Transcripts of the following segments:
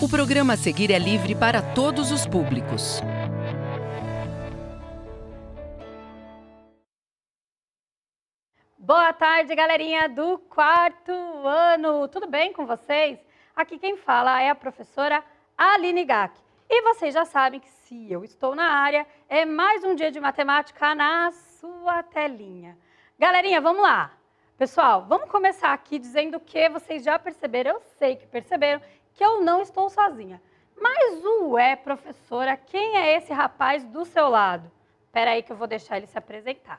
O programa a seguir é livre para todos os públicos. Boa tarde, galerinha do quarto ano. Tudo bem com vocês? Aqui quem fala é a professora Aline Gack. E vocês já sabem que se eu estou na área, é mais um dia de matemática na sua telinha. Galerinha, vamos lá. Pessoal, vamos começar aqui dizendo que vocês já perceberam, eu sei que perceberam, que eu não estou sozinha. Mas o ué, professora, quem é esse rapaz do seu lado? Espera aí que eu vou deixar ele se apresentar.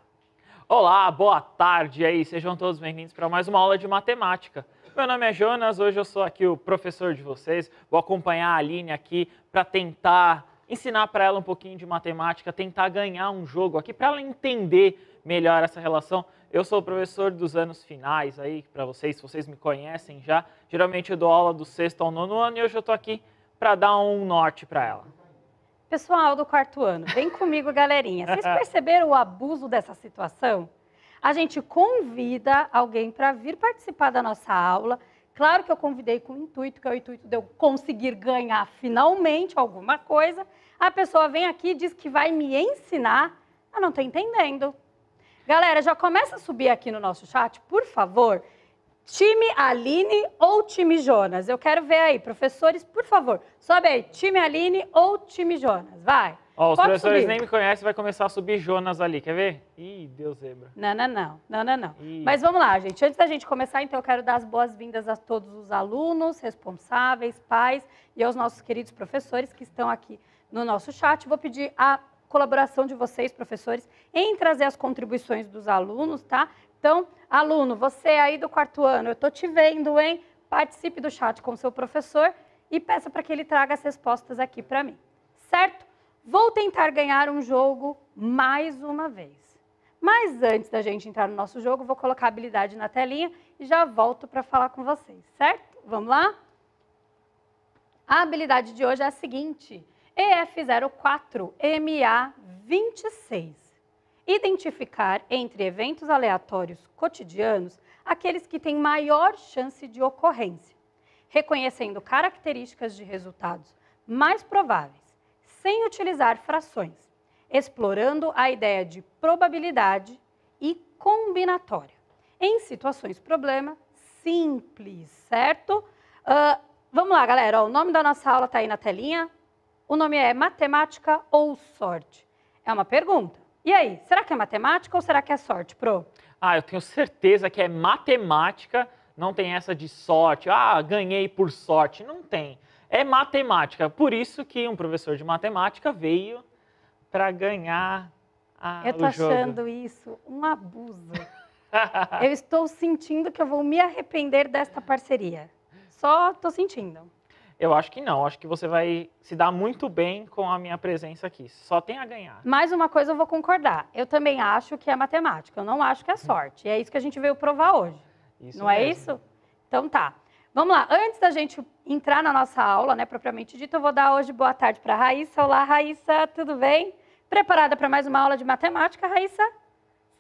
Olá, boa tarde aí, sejam todos bem-vindos para mais uma aula de matemática. Meu nome é Jonas, hoje eu sou aqui o professor de vocês, vou acompanhar a Aline aqui para tentar ensinar para ela um pouquinho de matemática, tentar ganhar um jogo aqui para ela entender melhor essa relação eu sou o professor dos anos finais aí para vocês, se vocês me conhecem já. Geralmente eu dou aula do sexto ao nono ano e hoje eu estou aqui para dar um norte para ela. Pessoal do quarto ano, vem comigo, galerinha. Vocês perceberam o abuso dessa situação? A gente convida alguém para vir participar da nossa aula. Claro que eu convidei com o intuito, que é o intuito de eu conseguir ganhar finalmente alguma coisa. A pessoa vem aqui e diz que vai me ensinar. Eu não estou entendendo. Galera, já começa a subir aqui no nosso chat, por favor. Time Aline ou time Jonas? Eu quero ver aí. Professores, por favor, sobe aí. Time Aline ou time Jonas? Vai. Ó, os Pode professores subir. nem me conhecem, vai começar a subir Jonas ali, quer ver? Ih, Deus zebra. Não, não, não, não, não, não. Ih. Mas vamos lá, gente. Antes da gente começar, então, eu quero dar as boas-vindas a todos os alunos, responsáveis, pais e aos nossos queridos professores que estão aqui no nosso chat. Vou pedir a colaboração de vocês, professores, em trazer as contribuições dos alunos, tá? Então, aluno, você aí do quarto ano, eu tô te vendo, hein? Participe do chat com o seu professor e peça para que ele traga as respostas aqui para mim, certo? Vou tentar ganhar um jogo mais uma vez. Mas antes da gente entrar no nosso jogo, vou colocar a habilidade na telinha e já volto para falar com vocês, certo? Vamos lá? A habilidade de hoje é a seguinte: EF04MA26. Identificar entre eventos aleatórios cotidianos aqueles que têm maior chance de ocorrência, reconhecendo características de resultados mais prováveis, sem utilizar frações, explorando a ideia de probabilidade e combinatória. Em situações problema, simples, certo? Uh, vamos lá, galera. o nome da nossa aula está aí na telinha. O nome é matemática ou sorte? É uma pergunta. E aí, será que é matemática ou será que é sorte, Pro? Ah, eu tenho certeza que é matemática, não tem essa de sorte. Ah, ganhei por sorte. Não tem. É matemática. Por isso que um professor de matemática veio para ganhar a, ah, eu tô achando isso um abuso. eu estou sentindo que eu vou me arrepender desta parceria. Só estou sentindo. Eu acho que não. Acho que você vai se dar muito bem com a minha presença aqui. Só tem a ganhar. Mais uma coisa eu vou concordar. Eu também acho que é matemática. Eu não acho que é sorte. E é isso que a gente veio provar hoje. Isso não é mesmo. é isso? Então tá. Vamos lá. Antes da gente entrar na nossa aula, né, propriamente dita, eu vou dar hoje boa tarde para Raíssa. Olá, Raíssa, tudo bem? Preparada para mais uma aula de matemática, Raíssa?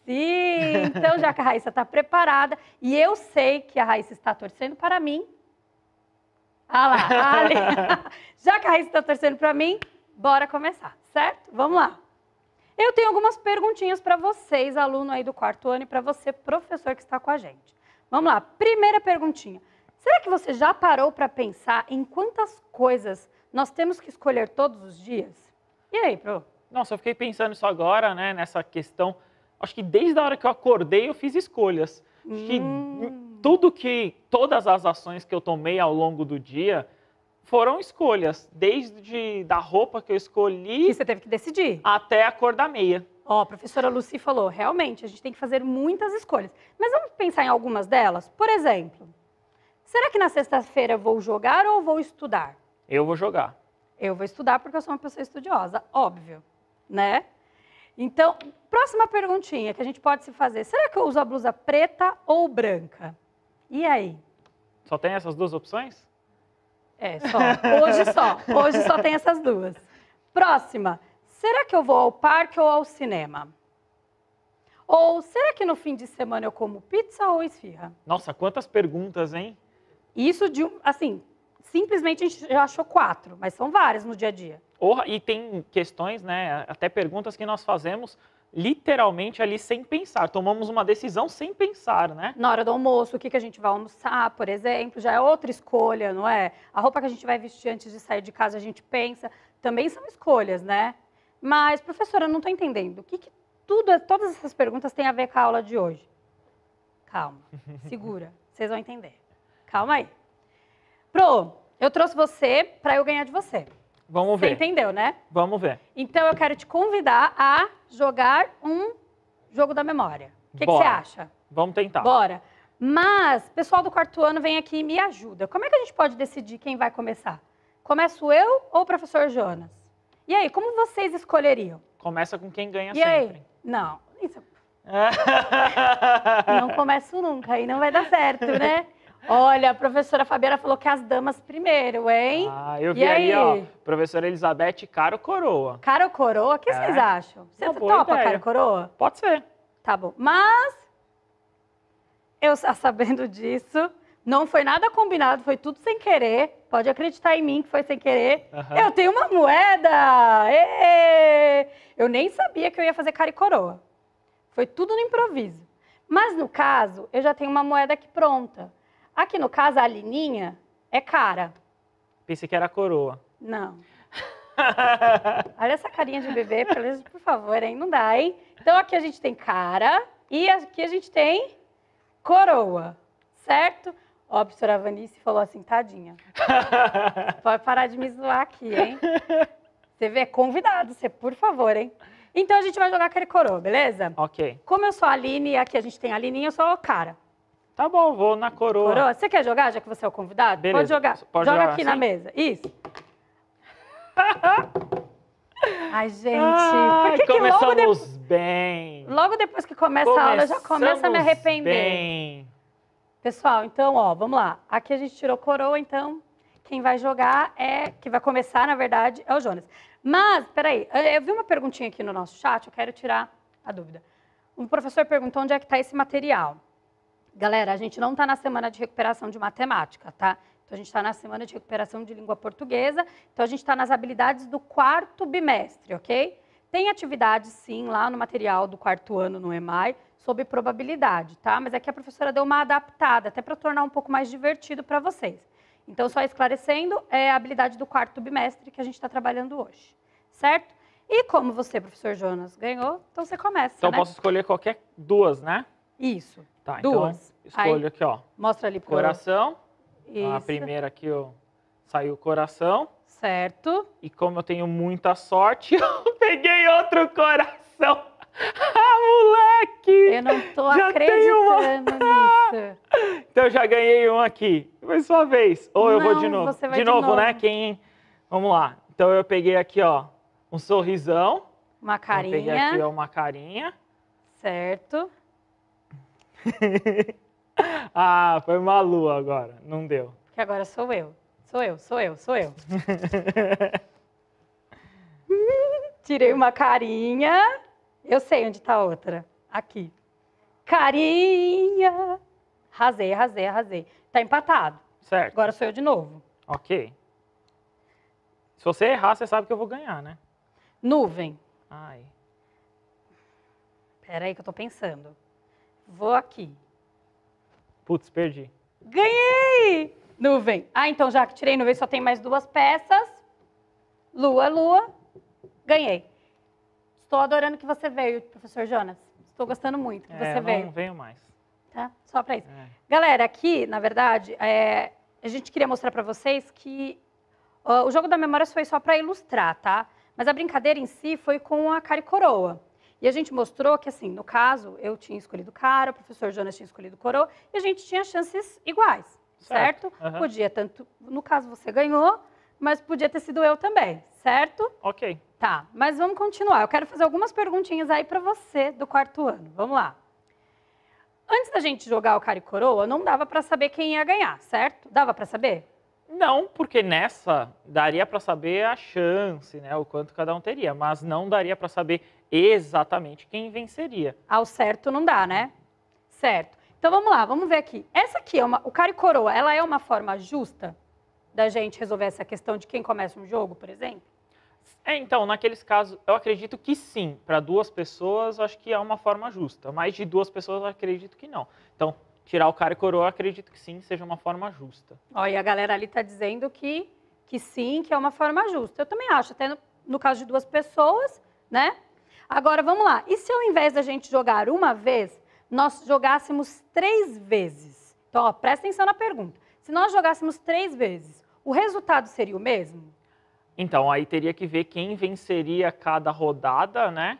Sim. Então, já que a Raíssa está preparada e eu sei que a Raíssa está torcendo para mim, ah lá, ali. Já que a Raíssa está torcendo para mim, bora começar, certo? Vamos lá. Eu tenho algumas perguntinhas para vocês, aluno aí do quarto ano, e para você, professor que está com a gente. Vamos lá, primeira perguntinha. Será que você já parou para pensar em quantas coisas nós temos que escolher todos os dias? E aí, Pro? Nossa, eu fiquei pensando isso agora, né, nessa questão. Acho que desde a hora que eu acordei, eu fiz escolhas. Acho hum. que tudo que todas as ações que eu tomei ao longo do dia foram escolhas, desde da roupa que eu escolhi. Que você teve que decidir. Até a cor da meia. Ó, oh, a professora Lucy falou, realmente, a gente tem que fazer muitas escolhas. Mas vamos pensar em algumas delas? Por exemplo, será que na sexta-feira eu vou jogar ou vou estudar? Eu vou jogar. Eu vou estudar porque eu sou uma pessoa estudiosa, óbvio, né? Então, próxima perguntinha que a gente pode se fazer. Será que eu uso a blusa preta ou branca? E aí? Só tem essas duas opções? É, só. Hoje só. Hoje só tem essas duas. Próxima. Será que eu vou ao parque ou ao cinema? Ou será que no fim de semana eu como pizza ou esfirra? Nossa, quantas perguntas, hein? Isso de um, assim, simplesmente a gente já achou quatro, mas são várias no dia a dia. Oh, e tem questões, né, até perguntas que nós fazemos literalmente ali sem pensar. Tomamos uma decisão sem pensar, né? Na hora do almoço, o que, que a gente vai almoçar, por exemplo, já é outra escolha, não é? A roupa que a gente vai vestir antes de sair de casa, a gente pensa. Também são escolhas, né? Mas, professora, eu não estou entendendo. O que, que tudo, todas essas perguntas têm a ver com a aula de hoje? Calma, segura, vocês vão entender. Calma aí. Pro, eu trouxe você para eu ganhar de você. Vamos ver. Você entendeu, né? Vamos ver. Então eu quero te convidar a jogar um jogo da memória. O que, que você acha? Vamos tentar. Bora. Mas, pessoal do quarto ano, vem aqui e me ajuda. Como é que a gente pode decidir quem vai começar? Começo eu ou o professor Jonas? E aí, como vocês escolheriam? Começa com quem ganha e sempre. Aí? Não, isso... É não começo nunca, aí não vai dar certo, né? Olha, a professora Fabiana falou que as damas primeiro, hein? Ah, eu vi e aí, ó, professora Elizabeth Caro Coroa. Caro Coroa? O que é. vocês acham? Você Uma topa Caro Coroa? Pode ser. Tá bom. Mas, eu sabendo disso, não foi nada combinado, foi tudo sem querer. Pode acreditar em mim que foi sem querer. Uhum. Eu tenho uma moeda! Êêê! Eu nem sabia que eu ia fazer cara e coroa. Foi tudo no improviso. Mas no caso, eu já tenho uma moeda aqui pronta. Aqui no caso, a Alininha é cara. Pensei que era coroa. Não. Olha essa carinha de bebê, por favor, hein? Não dá, hein? Então aqui a gente tem cara e aqui a gente tem coroa, certo? Ó, a professora Vanice falou assim, tadinha. Pode parar de me zoar aqui, hein? Você vê, convidado, você, por favor, hein? Então a gente vai jogar aquele coroa, beleza? Ok. Como eu sou a Aline, aqui a gente tem a Aline eu sou o cara. Tá bom, vou na coroa. Coroa, você quer jogar, já que você é o convidado? Beleza. Pode jogar. Pode Joga jogar aqui assim? na mesa. Isso. Ai, gente, Ai, por que, começamos que logo de... bem. Logo depois que começa começamos a aula, já começa a me arrepender. Bem. Pessoal, então, ó, vamos lá. Aqui a gente tirou coroa, então quem vai jogar é, que vai começar, na verdade, é o Jonas. Mas, peraí, eu vi uma perguntinha aqui no nosso chat, eu quero tirar a dúvida. O professor perguntou onde é que está esse material. Galera, a gente não está na semana de recuperação de matemática, tá? Então, a gente está na semana de recuperação de língua portuguesa. Então, a gente está nas habilidades do quarto bimestre, ok? Tem atividade, sim, lá no material do quarto ano no EMAI, sobre probabilidade, tá? Mas é que a professora deu uma adaptada, até para tornar um pouco mais divertido para vocês. Então, só esclarecendo, é a habilidade do quarto bimestre que a gente está trabalhando hoje, certo? E como você, professor Jonas, ganhou, então você começa, Então, né? posso escolher qualquer duas, né? Isso. Tá, então Duas. então escolho Aí, aqui, ó. Mostra ali pro coração. Isso. A primeira aqui, ó, saiu o coração. Certo. E como eu tenho muita sorte, eu peguei outro coração. Ah, moleque! Eu não tô já acreditando uma... nisso. Então eu já ganhei um aqui. Foi sua vez. Ou não, eu vou de novo. de, novo, né? novo, né? Quem. Vamos lá. Então eu peguei aqui, ó, um sorrisão. Uma carinha. Então, eu peguei aqui, ó, uma carinha. Certo. ah, foi Malu agora. Não deu. Porque agora sou eu. Sou eu, sou eu, sou eu. Tirei uma carinha. Eu sei onde está a outra. Aqui. Carinha. Arrasei, arrasei, arrasei. Tá empatado. Certo. Agora sou eu de novo. Ok. Se você errar, você sabe que eu vou ganhar, né? Nuvem. Ai. Pera aí que eu tô pensando. Vou aqui. Putz, perdi. Ganhei! Nuvem. Ah, então já que tirei nuvem, só tem mais duas peças. Lua, lua. Ganhei. Estou adorando que você veio, professor Jonas. Estou gostando muito que é, você não veio. Não venho mais. Tá? Só para isso. É. Galera, aqui, na verdade, é, a gente queria mostrar para vocês que uh, o jogo da memória foi só para ilustrar, tá? Mas a brincadeira em si foi com a cara e coroa. E a gente mostrou que, assim, no caso, eu tinha escolhido cara, o professor Jonas tinha escolhido coroa, e a gente tinha chances iguais, certo? certo? Uhum. Podia tanto, no caso você ganhou, mas podia ter sido eu também, certo? Ok. Tá, mas vamos continuar. Eu quero fazer algumas perguntinhas aí para você do quarto ano. Vamos lá. Antes da gente jogar o cara e coroa, não dava para saber quem ia ganhar, certo? Dava para saber? Não, porque nessa daria para saber a chance, né, o quanto cada um teria, mas não daria para saber exatamente quem venceria. Ao certo não dá, né? Certo. Então vamos lá, vamos ver aqui. Essa aqui é uma, o cara e coroa, ela é uma forma justa da gente resolver essa questão de quem começa um jogo, por exemplo? É, então, naqueles casos, eu acredito que sim. Para duas pessoas, eu acho que é uma forma justa. Mais de duas pessoas, eu acredito que não. Então, tirar o cara e coroa, eu acredito que sim, seja uma forma justa. olha a galera ali está dizendo que, que sim, que é uma forma justa. Eu também acho, até no, no caso de duas pessoas, né? Agora vamos lá. E se ao invés da gente jogar uma vez, nós jogássemos três vezes? Então, ó, presta atenção na pergunta. Se nós jogássemos três vezes, o resultado seria o mesmo? Então, aí teria que ver quem venceria cada rodada, né?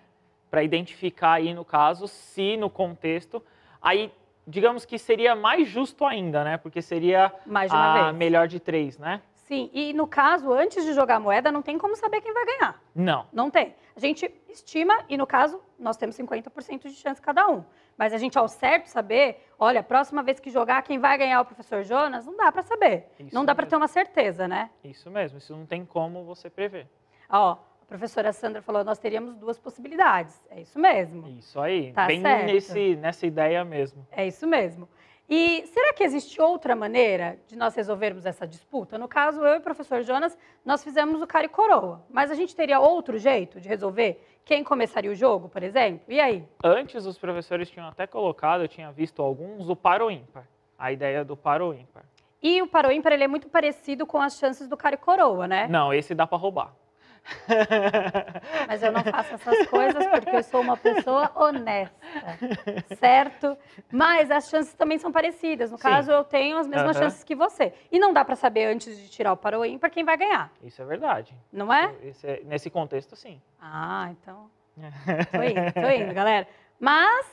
Para identificar aí, no caso, se no contexto. Aí, digamos que seria mais justo ainda, né? Porque seria mais a vez. melhor de três, né? Sim, e no caso, antes de jogar a moeda, não tem como saber quem vai ganhar. Não. Não tem. A gente estima, e no caso, nós temos 50% de chance cada um. Mas a gente, ao certo, saber, olha, próxima vez que jogar, quem vai ganhar é o professor Jonas, não dá para saber. Isso não dá para ter uma certeza, né? Isso mesmo, isso não tem como você prever. Ó, a professora Sandra falou, nós teríamos duas possibilidades. É isso mesmo. Isso aí, tá bem certo. Nesse, nessa ideia mesmo. É isso mesmo. E será que existe outra maneira de nós resolvermos essa disputa? No caso, eu e o professor Jonas, nós fizemos o cara e coroa, mas a gente teria outro jeito de resolver quem começaria o jogo, por exemplo? E aí? Antes, os professores tinham até colocado, eu tinha visto alguns, o par ou ímpar, a ideia do par ou ímpar. E o par ou ímpar, ele é muito parecido com as chances do cara e coroa, né? Não, esse dá para roubar. Mas eu não faço essas coisas porque eu sou uma pessoa honesta, certo? Mas as chances também são parecidas. No Sim. caso, eu tenho as mesmas chances que você. E não dá para saber antes de tirar o paroim para quem vai ganhar. Isso é verdade. Não é? é nesse contexto, sim. Ah, então. Tô indo, tô indo, galera. Mas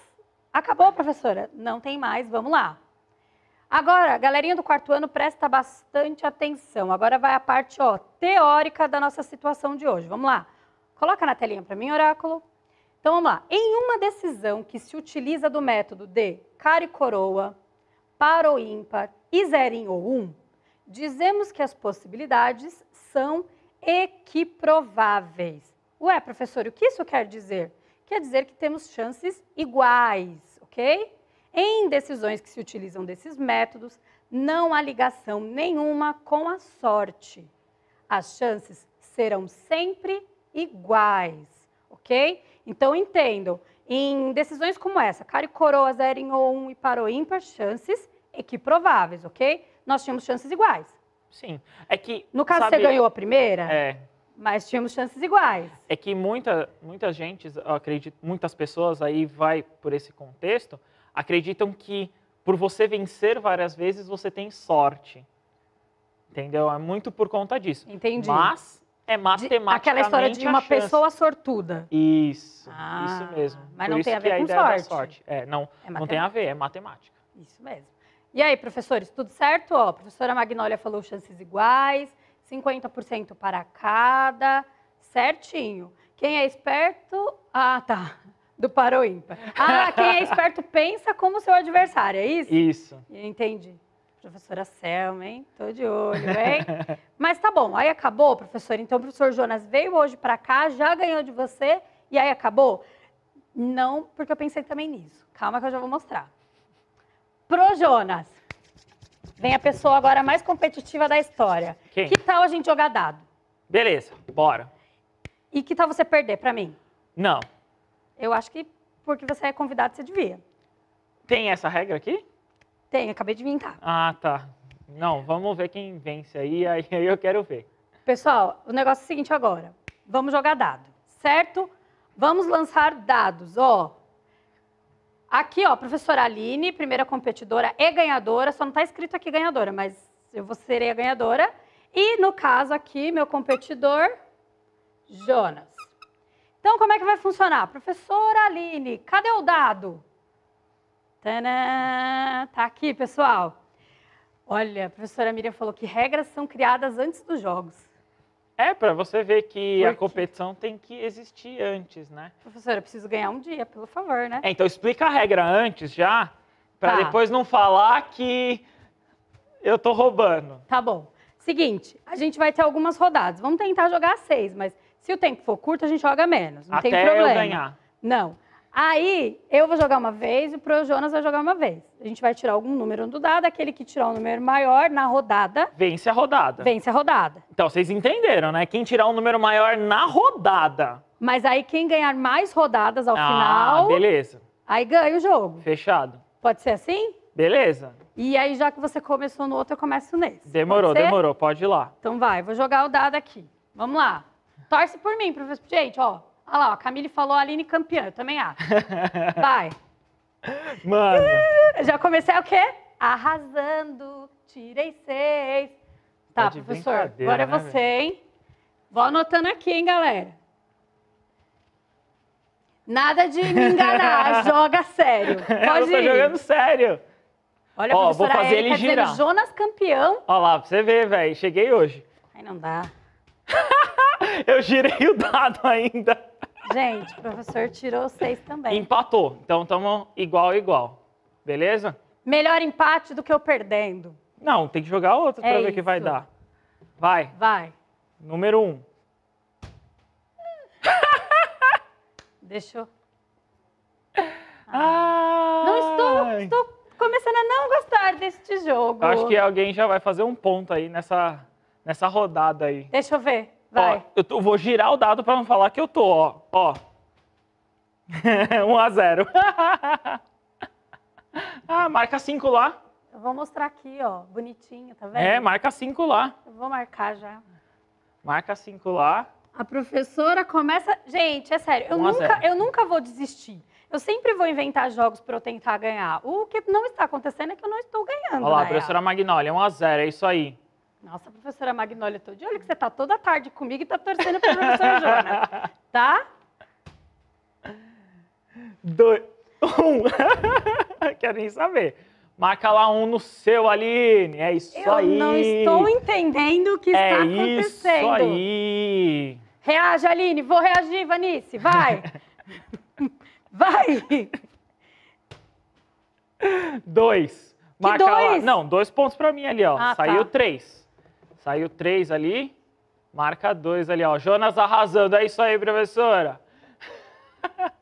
acabou, professora. Não tem mais, vamos lá. Agora, galerinha do quarto ano, presta bastante atenção. Agora vai a parte ó, teórica da nossa situação de hoje. Vamos lá. Coloca na telinha para mim, oráculo. Então vamos lá. Em uma decisão que se utiliza do método de cara e coroa, par ou ímpar e zerinho ou um, dizemos que as possibilidades são equiprováveis. Ué, professor, o que isso quer dizer? Quer dizer que temos chances iguais, ok? Em decisões que se utilizam desses métodos, não há ligação nenhuma com a sorte. As chances serão sempre iguais, ok? Então entendam, em decisões como essa, cara e coroa, zero em um e parou ímpar, chances equiprováveis, ok? Nós tínhamos chances iguais. Sim, é que... No caso, sabe, você ganhou a primeira, é, mas tínhamos chances iguais. É que muita, muita gente, acredito, muitas pessoas aí vai por esse contexto acreditam que por você vencer várias vezes você tem sorte. Entendeu? É muito por conta disso. Entendi. Mas é matemática. Aquela história de uma pessoa sortuda. Isso, ah, isso mesmo. Mas por não tem a ver com é sorte. sorte. É, não, é não tem a ver, é matemática. Isso mesmo. E aí, professores, tudo certo? Ó, a professora Magnólia falou chances iguais, 50% para cada, certinho. Quem é esperto? Ah, tá. Do para ímpar. Ah, quem é esperto pensa como seu adversário, é isso? Isso. Entendi. Professora Selma, hein? Tô de olho, hein? Mas tá bom, aí acabou, professor. Então o professor Jonas veio hoje para cá, já ganhou de você e aí acabou? Não, porque eu pensei também nisso. Calma que eu já vou mostrar. Pro Jonas. Vem a pessoa agora mais competitiva da história. Quem? Que tal a gente jogar dado? Beleza, bora. E que tal você perder para mim? Não, eu acho que porque você é convidado, você devia. Tem essa regra aqui? Tem, acabei de inventar. Ah, tá. Não, vamos ver quem vence aí, aí eu quero ver. Pessoal, o negócio é o seguinte agora. Vamos jogar dado, certo? Vamos lançar dados, ó. Aqui, ó, professora Aline, primeira competidora e ganhadora. Só não tá escrito aqui ganhadora, mas eu vou ser a ganhadora. E, no caso aqui, meu competidor, Jonas. Então, como é que vai funcionar? Professora Aline, cadê o dado? Tadã! Tá aqui, pessoal. Olha, a professora Miriam falou que regras são criadas antes dos jogos. É, para você ver que a competição tem que existir antes, né? Professora, eu preciso ganhar um dia, pelo favor, né? É, então explica a regra antes já, para tá. depois não falar que eu tô roubando. Tá bom. Seguinte, a gente vai ter algumas rodadas. Vamos tentar jogar seis, mas se o tempo for curto, a gente joga menos. Não Até tem problema. eu ganhar. Não. Aí eu vou jogar uma vez e o Pro Jonas vai jogar uma vez. A gente vai tirar algum número do dado, aquele que tirar o um número maior na rodada. Vence a rodada. Vence a rodada. Então vocês entenderam, né? Quem tirar um número maior na rodada. Mas aí quem ganhar mais rodadas ao ah, final. Ah, beleza. Aí ganha o jogo. Fechado. Pode ser assim? Beleza. E aí, já que você começou no outro, eu começo nesse. Demorou, Pode demorou. Pode ir lá. Então vai, vou jogar o dado aqui. Vamos lá. Torce por mim, professor. Gente, ó, olha lá, ó, a Camille falou Aline campeã, eu também acho. Vai. Mano. Já comecei o quê? Arrasando, tirei seis. Tá, tá professor, agora é né, você, hein? Vou anotando aqui, hein, galera. Nada de me enganar, joga sério. Pode eu tô ir. jogando sério. Olha, Ó, vou fazer ele girar. Jonas campeão. Olha lá, pra você ver, velho. Cheguei hoje. Ai, não dá. Eu girei o dado ainda. Gente, o professor tirou seis também. Empatou. Então estamos igual igual. Beleza? Melhor empate do que eu perdendo. Não, tem que jogar outro é para ver o que vai dar. Vai. Vai. Número um. Deixa eu. Ah. Não estou, estou começando a não gostar deste jogo. acho que alguém já vai fazer um ponto aí nessa, nessa rodada aí. Deixa eu ver. Vai. Ó, eu, tô, vou girar o dado pra não falar que eu tô, ó. Ó. 1 a 0. ah, marca 5 lá. Eu vou mostrar aqui, ó, bonitinho, tá vendo? É, marca 5 lá. Eu vou marcar já. Marca 5 lá. A professora começa. Gente, é sério, eu nunca, eu nunca vou desistir. Eu sempre vou inventar jogos pra eu tentar ganhar. O que não está acontecendo é que eu não estou ganhando. Olha lá, professora Magnólia, 1 a 0 é isso aí. Nossa, professora Magnólia, eu tô de olho que você tá toda tarde comigo e tá torcendo pro professor Jonas. Tá? Dois. Um. Quero nem saber. Marca lá um no seu, Aline. É isso eu aí. Eu não estou entendendo o que é está acontecendo. É isso aí. Reage, Aline. Vou reagir, Vanice. Vai. Vai. Dois. Marca dois? lá. Não, dois pontos para mim ali, ó. Ah, tá. Saiu tá. três. Saiu três ali, marca dois ali, ó. Jonas arrasando, é isso aí, professora.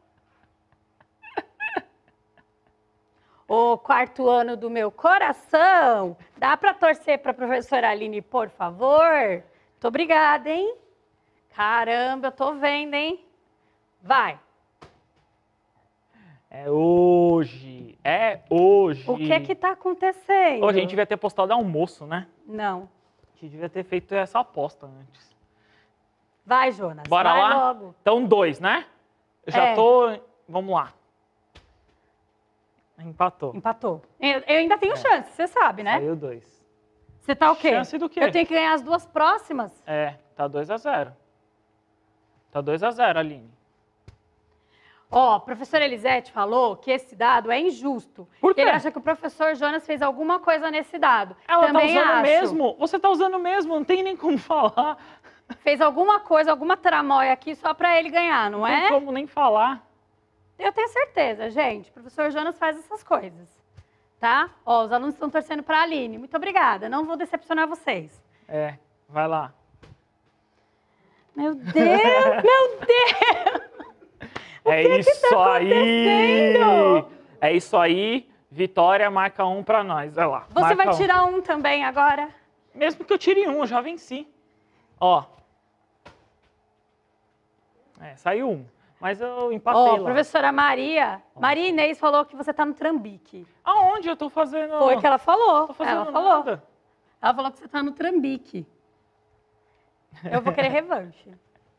O quarto ano do meu coração. Dá para torcer para a professora Aline, por favor? Muito obrigada, hein? Caramba, eu tô vendo, hein? Vai. É hoje. É hoje. O que é que tá acontecendo? Hoje a gente devia ter postado almoço, né? Não gente devia ter feito essa aposta antes. Vai, Jonas. Bora vai lá? Logo. Então, dois, né? Eu já é. tô. Vamos lá. Empatou. Empatou. Eu, eu ainda tenho é. chance, você sabe, né? Saiu dois. Você tá o quê? Chance do quê? Eu tenho que ganhar as duas próximas? É, tá 2 a 0 Tá 2 a 0 Aline. Ó, oh, professora Elisete falou que esse dado é injusto. Por quê? Ele acha que o professor Jonas fez alguma coisa nesse dado. Ela tá Também tá usando acho. mesmo? Você tá usando mesmo, não tem nem como falar. Fez alguma coisa, alguma tramóia aqui só para ele ganhar, não, não é? Não tem como nem falar. Eu tenho certeza, gente. O professor Jonas faz essas coisas, tá? Ó, os alunos estão torcendo para a Aline. Muito obrigada, não vou decepcionar vocês. É, vai lá. Meu Deus, meu Deus! é que isso que tá aí! É isso aí. Vitória marca um para nós. Olha lá. Você vai tirar um. um. também agora? Mesmo que eu tire um, eu já venci. Ó. É, saiu um. Mas eu empatei oh, lá. Professora Maria, oh. Maria Inês falou que você tá no trambique. Aonde eu tô fazendo? Foi que ela falou. ela falou. Ela falou que você tá no trambique. Eu vou querer revanche.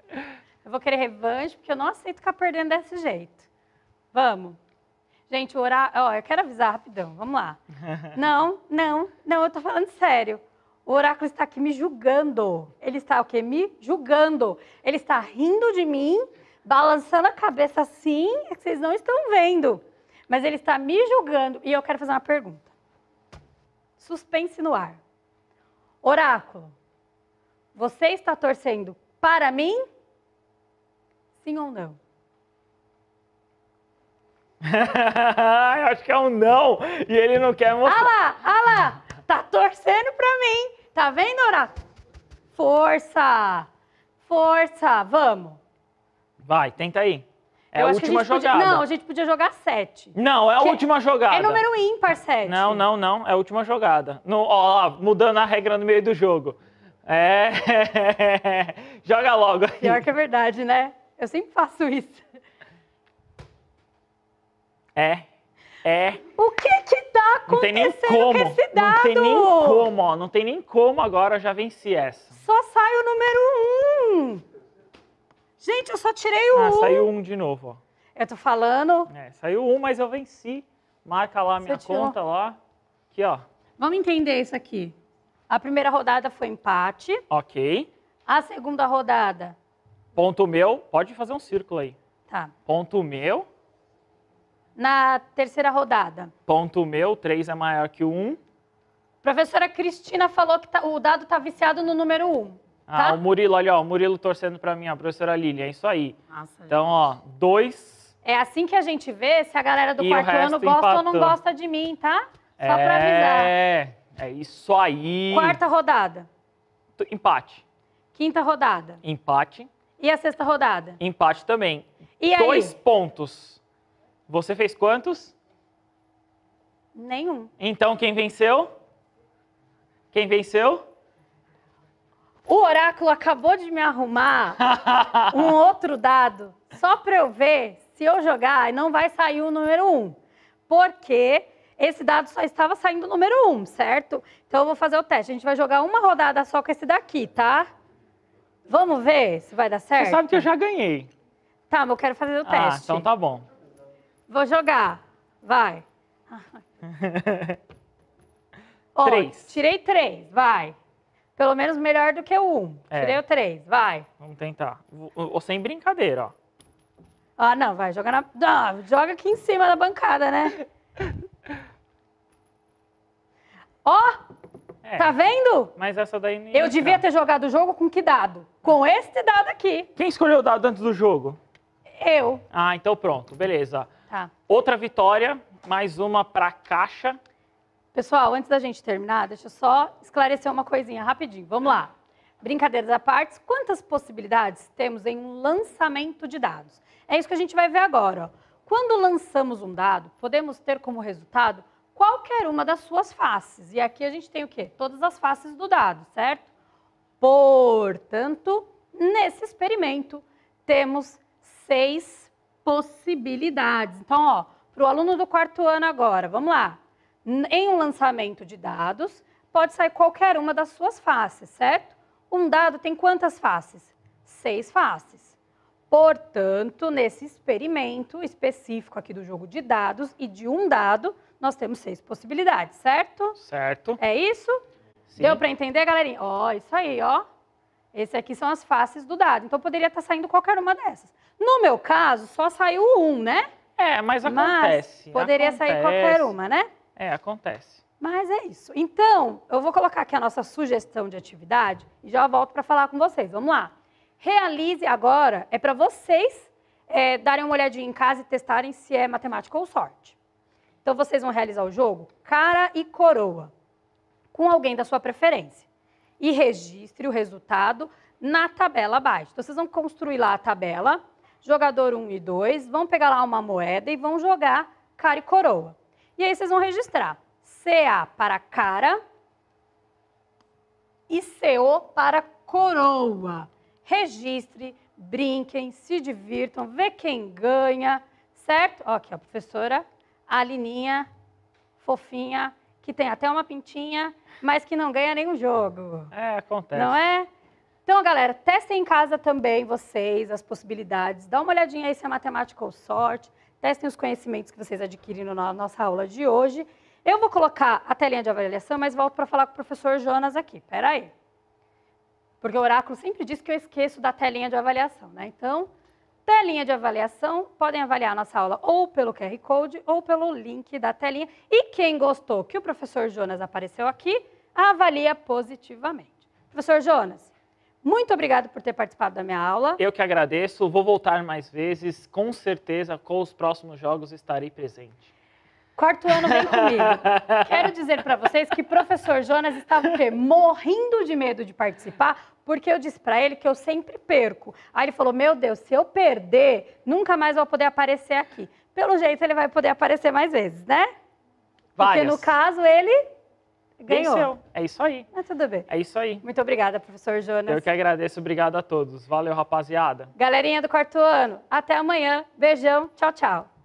Eu vou querer revanche, porque eu não aceito ficar perdendo desse jeito. Vamos. Gente, orar. Ó, eu quero avisar rapidão, vamos lá. não, não, não, eu tô falando sério. O oráculo está aqui me julgando. Ele está o quê? Me julgando. Ele está rindo de mim, balançando a cabeça assim, é que vocês não estão vendo. Mas ele está me julgando e eu quero fazer uma pergunta. Suspense no ar. Oráculo, você está torcendo para mim Sim ou não? eu acho que é um não e ele não quer mostrar. Olha ah lá, olha ah lá, tá torcendo pra mim. Tá vendo, Horácio? Força! Força! Vamos! Vai, tenta aí. É eu a última a jogada. Podia... Não, a gente podia jogar sete. Não, é a que última jogada. É número ímpar sete. Não, não, não. É a última jogada. No, ó, mudando a regra no meio do jogo. É. Joga logo. Pior que é verdade, né? Eu sempre faço isso. É. É. O que que tá acontecendo não tem nem como, com esse dado? Não tem nem como, ó. Não tem nem como agora, já venci essa. Só sai o número um. Gente, eu só tirei o ah, um. saiu um de novo, ó. Eu tô falando. É, saiu um, mas eu venci. Marca lá a minha conta lá. Aqui, ó. Vamos entender isso aqui. A primeira rodada foi empate. Ok. A segunda rodada Ponto meu, pode fazer um círculo aí. Tá. Ponto meu. Na terceira rodada. Ponto meu, 3 é maior que o Um. Professora Cristina falou que tá, o dado tá viciado no número 1. Ah, tá? Ah, o Murilo, olha, ó, o Murilo torcendo para mim, a professora Lili, é isso aí. Nossa, então, ó, dois. É assim que a gente vê se a galera do quarto ano gosta ou não gosta de mim, tá? Só é... pra avisar. É, é isso aí. Quarta rodada. Empate. Quinta rodada. Empate. E a sexta rodada? Empate também. E aí? Dois pontos. Você fez quantos? Nenhum. Então quem venceu? Quem venceu? O oráculo acabou de me arrumar um outro dado só para eu ver se eu jogar e não vai sair o número um, porque esse dado só estava saindo o número um, certo? Então eu vou fazer o teste. A gente vai jogar uma rodada só com esse daqui, tá? Vamos ver se vai dar certo? Você sabe que eu já ganhei. Tá, mas eu quero fazer o ah, teste. Ah, então tá bom. Vou jogar. Vai. oh, três. Tirei três, vai. Pelo menos melhor do que o um. É. Tirei o três, vai. Vamos tentar. Ou sem brincadeira, ó. Ah, não, vai. Joga na... Ah, joga aqui em cima da bancada, né? ó! oh! É, tá vendo? Mas essa daí nem. Eu é devia ter jogado o jogo com que dado? Com este dado aqui. Quem escolheu o dado antes do jogo? Eu. Ah, então pronto, beleza. Tá. Outra vitória, mais uma pra caixa. Pessoal, antes da gente terminar, deixa eu só esclarecer uma coisinha rapidinho. Vamos lá. Brincadeiras à parte, quantas possibilidades temos em um lançamento de dados? É isso que a gente vai ver agora. Ó. Quando lançamos um dado, podemos ter como resultado qualquer uma das suas faces. E aqui a gente tem o quê? Todas as faces do dado, certo? Portanto, nesse experimento, temos seis possibilidades. Então, ó, para o aluno do quarto ano agora, vamos lá. Em um lançamento de dados, pode sair qualquer uma das suas faces, certo? Um dado tem quantas faces? Seis faces. Portanto, nesse experimento específico aqui do jogo de dados e de um dado, nós temos seis possibilidades, certo? Certo. É isso? Sim. Deu para entender, galerinha? Ó, isso aí, ó. Esse aqui são as faces do dado. Então poderia estar tá saindo qualquer uma dessas. No meu caso, só saiu um, né? É, mas acontece. Mas poderia acontece. sair qualquer uma, né? É, acontece. Mas é isso. Então, eu vou colocar aqui a nossa sugestão de atividade e já volto para falar com vocês. Vamos lá. Realize agora, é para vocês é, darem uma olhadinha em casa e testarem se é matemática ou sorte. Então vocês vão realizar o jogo cara e coroa, com alguém da sua preferência. E registre o resultado na tabela abaixo. Então vocês vão construir lá a tabela, jogador 1 e 2, vão pegar lá uma moeda e vão jogar cara e coroa. E aí vocês vão registrar CA para cara e CO para coroa. Registre, brinquem, se divirtam, vê quem ganha, certo? Ó, aqui, a professora a Lininha, fofinha, que tem até uma pintinha, mas que não ganha nenhum jogo. É, acontece. Não é? Então, galera, testem em casa também vocês as possibilidades. Dá uma olhadinha aí se é matemática ou sorte. Testem os conhecimentos que vocês adquiriram na nossa aula de hoje. Eu vou colocar a telinha de avaliação, mas volto para falar com o professor Jonas aqui. Pera aí. Porque o oráculo sempre diz que eu esqueço da telinha de avaliação, né? Então, Telinha de avaliação, podem avaliar nossa aula ou pelo QR Code ou pelo link da telinha. E quem gostou que o professor Jonas apareceu aqui, avalia positivamente. Professor Jonas, muito obrigado por ter participado da minha aula. Eu que agradeço, vou voltar mais vezes, com certeza com os próximos jogos estarei presente. Quarto ano vem comigo. Quero dizer para vocês que professor Jonas estava morrendo de medo de participar, porque eu disse para ele que eu sempre perco. Aí ele falou: "Meu Deus, se eu perder, nunca mais vou poder aparecer aqui". Pelo jeito ele vai poder aparecer mais vezes, né? Várias. Porque no caso ele ganhou. Venceu. É isso aí. É tudo bem. É isso aí. Muito obrigada, professor Jonas. Eu que agradeço. Obrigado a todos. Valeu, rapaziada. Galerinha do quarto ano, até amanhã. Beijão. Tchau, tchau.